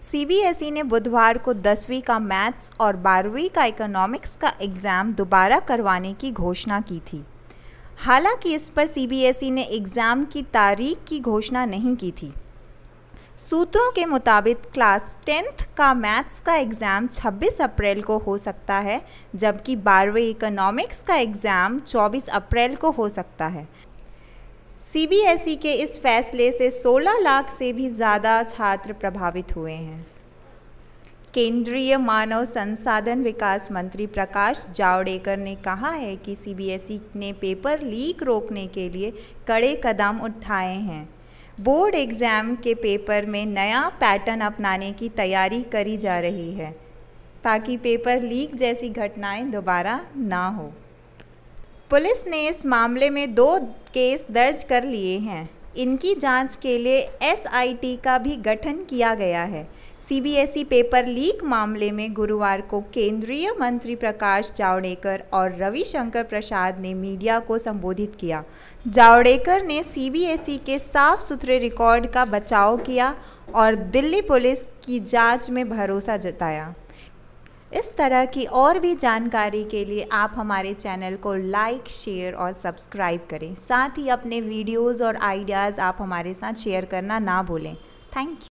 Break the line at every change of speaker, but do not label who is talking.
CBSE e ने बुधवार को दसवीं का मैथ्स और बारहवीं का इकोनॉमिक्स का एग्ज़ाम दोबारा करवाने की घोषणा की थी हालांकि इस पर सीबीएसई e ने एग्ज़ाम की तारीख की घोषणा नहीं की थी सूत्रों के मुताबिक क्लास टेंथ का मैथ्स का एग्ज़ाम 26 अप्रैल को हो सकता है जबकि बारहवीं इकोनॉमिक्स का एग्ज़ाम 24 अप्रैल को हो सकता है सीबीएसई के इस फैसले से 16 लाख से भी ज़्यादा छात्र प्रभावित हुए हैं केंद्रीय मानव संसाधन विकास मंत्री प्रकाश जावड़ेकर ने कहा है कि सीबीएसई ने पेपर लीक रोकने के लिए कड़े कदम उठाए हैं बोर्ड एग्ज़ाम के पेपर में नया पैटर्न अपनाने की तैयारी करी जा रही है ताकि पेपर लीक जैसी घटनाएं दोबारा ना हो पुलिस ने इस मामले में दो केस दर्ज कर लिए हैं इनकी जांच के लिए एसआईटी का भी गठन किया गया है सीबीएसई पेपर लीक मामले में गुरुवार को केंद्रीय मंत्री प्रकाश जावड़ेकर और रविशंकर प्रसाद ने मीडिया को संबोधित किया जावड़ेकर ने सीबीएसई के साफ सुथरे रिकॉर्ड का बचाव किया और दिल्ली पुलिस की जांच में भरोसा जताया इस तरह की और भी जानकारी के लिए आप हमारे चैनल को लाइक शेयर और सब्सक्राइब करें साथ ही अपने वीडियोस और आइडियाज़ आप हमारे साथ शेयर करना ना भूलें थैंक यू